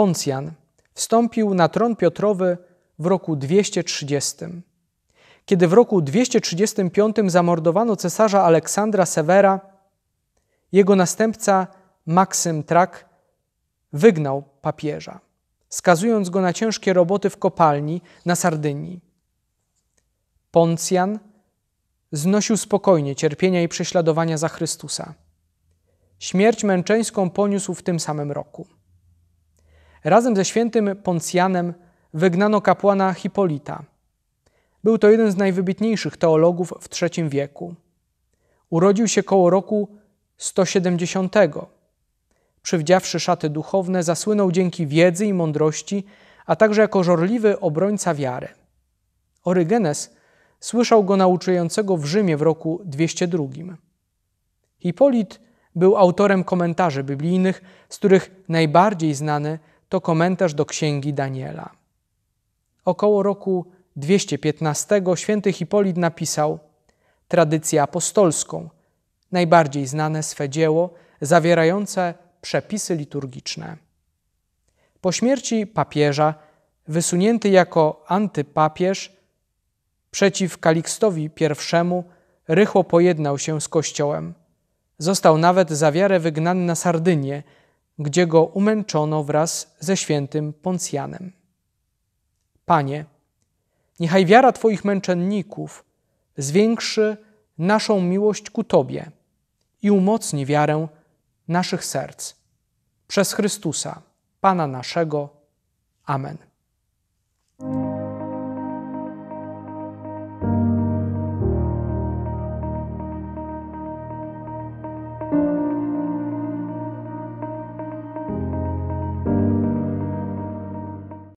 Poncjan wstąpił na tron Piotrowy w roku 230. Kiedy w roku 235 zamordowano cesarza Aleksandra Severa, jego następca Maksym Trak wygnał papieża, skazując go na ciężkie roboty w kopalni na Sardynii. Poncjan znosił spokojnie cierpienia i prześladowania za Chrystusa. Śmierć męczeńską poniósł w tym samym roku. Razem ze świętym Poncjanem wygnano kapłana Hipolita. Był to jeden z najwybitniejszych teologów w III wieku. Urodził się koło roku 170. Przywdziawszy szaty duchowne, zasłynął dzięki wiedzy i mądrości, a także jako żorliwy obrońca wiary. Orygenes słyszał go nauczającego w Rzymie w roku 202. Hipolit był autorem komentarzy biblijnych, z których najbardziej znany to komentarz do księgi Daniela. Około roku 215 święty Hipolit napisał tradycję apostolską, najbardziej znane swe dzieło, zawierające przepisy liturgiczne. Po śmierci papieża, wysunięty jako antypapież, przeciw Kalikstowi I rychło pojednał się z Kościołem. Został nawet za wiarę wygnany na Sardynię – gdzie go umęczono wraz ze świętym Poncjanem. Panie, niechaj wiara Twoich męczenników zwiększy naszą miłość ku Tobie i umocni wiarę naszych serc. Przez Chrystusa, Pana naszego. Amen.